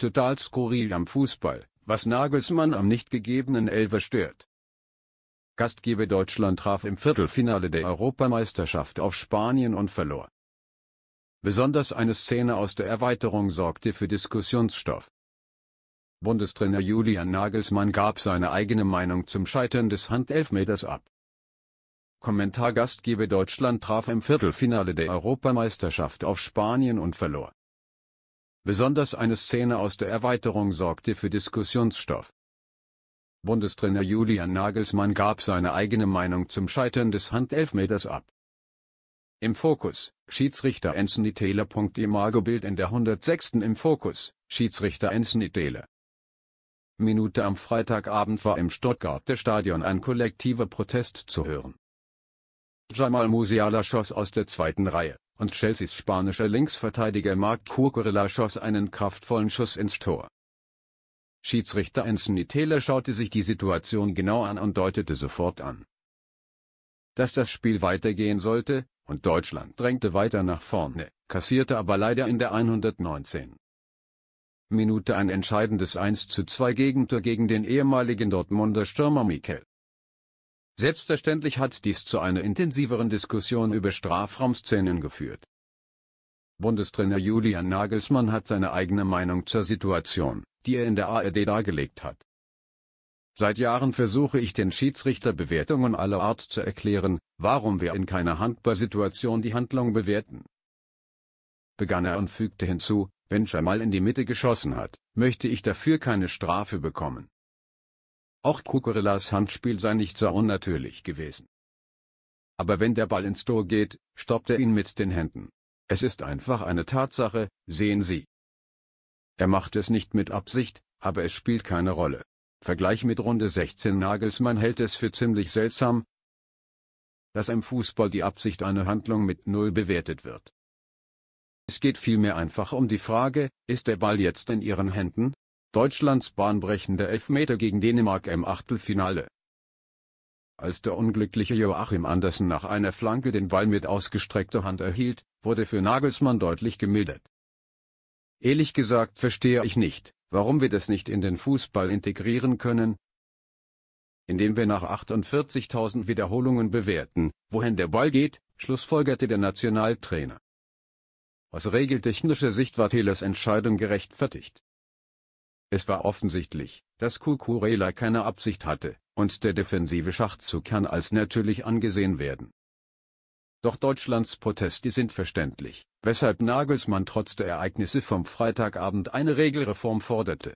Total skurril am Fußball, was Nagelsmann am nicht gegebenen Elfer stört. Gastgeber Deutschland traf im Viertelfinale der Europameisterschaft auf Spanien und verlor. Besonders eine Szene aus der Erweiterung sorgte für Diskussionsstoff. Bundestrainer Julian Nagelsmann gab seine eigene Meinung zum Scheitern des Handelfmeters ab. Kommentar Gastgeber Deutschland traf im Viertelfinale der Europameisterschaft auf Spanien und verlor. Besonders eine Szene aus der Erweiterung sorgte für Diskussionsstoff. Bundestrainer Julian Nagelsmann gab seine eigene Meinung zum Scheitern des Handelfmeters ab. Im Fokus, Schiedsrichter Anthony Taylor. Imago Bild in der 106. Im Fokus, Schiedsrichter Anthony Taylor. Minute am Freitagabend war im Stuttgarter Stadion ein kollektiver Protest zu hören. Jamal Musiala schoss aus der zweiten Reihe, und Chelseas spanischer Linksverteidiger Marc Cucurella schoss einen kraftvollen Schuss ins Tor. Schiedsrichter Anthony Taylor schaute sich die Situation genau an und deutete sofort an, dass das Spiel weitergehen sollte, und Deutschland drängte weiter nach vorne, kassierte aber leider in der 119. Minute ein entscheidendes 1 zu 2 Gegentor gegen den ehemaligen Dortmunder Stürmer Mikel Selbstverständlich hat dies zu einer intensiveren Diskussion über Strafraumszenen geführt. Bundestrainer Julian Nagelsmann hat seine eigene Meinung zur Situation, die er in der ARD dargelegt hat. Seit Jahren versuche ich den Schiedsrichterbewertungen aller Art zu erklären, warum wir in keiner Handballsituation die Handlung bewerten. Begann er und fügte hinzu, wenn Jamal in die Mitte geschossen hat, möchte ich dafür keine Strafe bekommen. Auch Kukurellas Handspiel sei nicht so unnatürlich gewesen. Aber wenn der Ball ins Tor geht, stoppt er ihn mit den Händen. Es ist einfach eine Tatsache, sehen Sie. Er macht es nicht mit Absicht, aber es spielt keine Rolle. Vergleich mit Runde 16 Nagelsmann hält es für ziemlich seltsam, dass im Fußball die Absicht einer Handlung mit Null bewertet wird. Es geht vielmehr einfach um die Frage, ist der Ball jetzt in Ihren Händen? Deutschlands bahnbrechender Elfmeter gegen Dänemark im Achtelfinale. Als der unglückliche Joachim Andersen nach einer Flanke den Ball mit ausgestreckter Hand erhielt, wurde für Nagelsmann deutlich gemildert. Ehrlich gesagt verstehe ich nicht, warum wir das nicht in den Fußball integrieren können, indem wir nach 48.000 Wiederholungen bewerten, wohin der Ball geht, schlussfolgerte der Nationaltrainer. Aus regeltechnischer Sicht war Teles Entscheidung gerechtfertigt. Es war offensichtlich, dass Kukurela keine Absicht hatte, und der defensive Schachzug kann als natürlich angesehen werden. Doch Deutschlands Proteste sind verständlich, weshalb Nagelsmann trotz der Ereignisse vom Freitagabend eine Regelreform forderte.